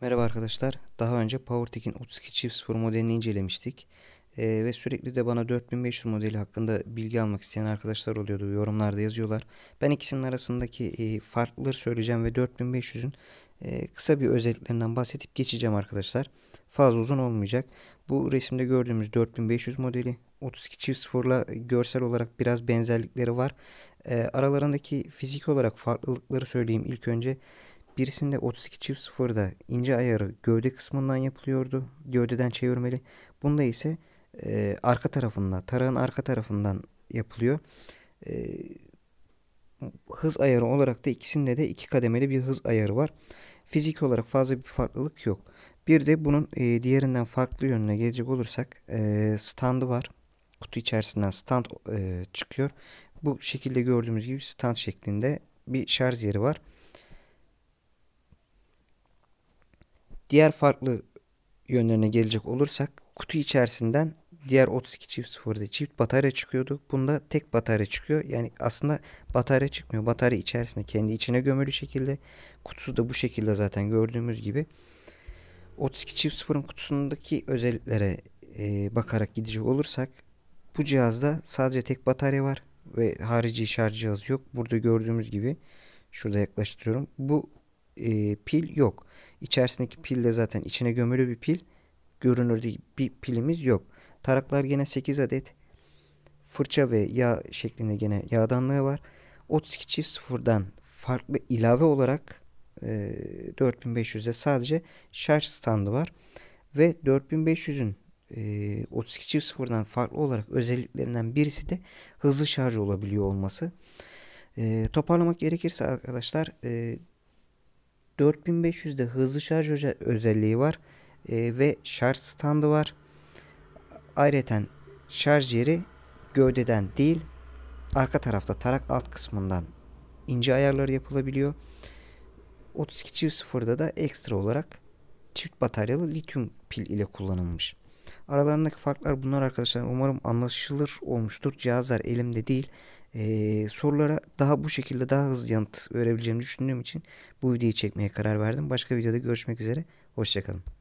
Merhaba arkadaşlar. Daha önce PowerTech'in 32 çift sıfır modelini incelemiştik. Ee, ve sürekli de bana 4500 modeli hakkında bilgi almak isteyen arkadaşlar oluyordu. Yorumlarda yazıyorlar. Ben ikisinin arasındaki e, farkları söyleyeceğim ve 4500'ün e, kısa bir özelliklerinden bahsedip geçeceğim arkadaşlar. Fazla uzun olmayacak. Bu resimde gördüğümüz 4500 modeli 32 çift sıfırla görsel olarak biraz benzerlikleri var. E, aralarındaki fizik olarak farklılıkları söyleyeyim ilk önce. Birisinde 32 çift sıfırda ince ayarı gövde kısmından yapılıyordu. Gövdeden çevirmeli. Bunda ise e, arka tarafında tarağın arka tarafından yapılıyor. E, hız ayarı olarak da ikisinde de iki kademeli bir hız ayarı var. Fizik olarak fazla bir farklılık yok. Bir de bunun e, diğerinden farklı yönüne gelecek olursak e, standı var. Kutu içerisinden stand e, çıkıyor. Bu şekilde gördüğümüz gibi stand şeklinde bir şarj yeri var. Diğer farklı yönlerine gelecek olursak kutu içerisinden diğer 32 çift sıfırda çift batarya çıkıyordu. Bunda tek batarya çıkıyor. Yani aslında batarya çıkmıyor. Batarya içerisinde kendi içine gömülü şekilde. Kutusu da bu şekilde zaten gördüğümüz gibi. 32 çift sıfırın kutusundaki özelliklere e, bakarak gidecek olursak bu cihazda sadece tek batarya var ve harici şarj cihazı yok. Burada gördüğümüz gibi şurada yaklaştırıyorum. Bu e, pil yok. İçerisindeki pil de zaten içine gömülü bir pil. Görünürde bir pilimiz yok. Taraklar gene 8 adet fırça ve yağ şeklinde gene yağdanlığı var. 32 çift sıfırdan farklı ilave olarak e, 4500'de sadece şarj standı var. Ve 4500'ün e, 32 çift sıfırdan farklı olarak özelliklerinden birisi de hızlı şarj olabiliyor olması. E, toparlamak gerekirse arkadaşlar e, 4500'de hızlı şarj özelliği var e, ve şarj standı var. Ayrıca şarj yeri gövdeden değil arka tarafta tarak alt kısmından ince ayarları yapılabiliyor. 32.0'da da ekstra olarak çift bataryalı lityum pil ile kullanılmış. Aralarındaki farklar bunlar arkadaşlar. Umarım anlaşılır olmuştur. Cihazlar elimde değil. Ee, sorulara daha bu şekilde daha hızlı yanıt verebileceğimi düşündüğüm için bu videoyu çekmeye karar verdim. Başka videoda görüşmek üzere. Hoşçakalın.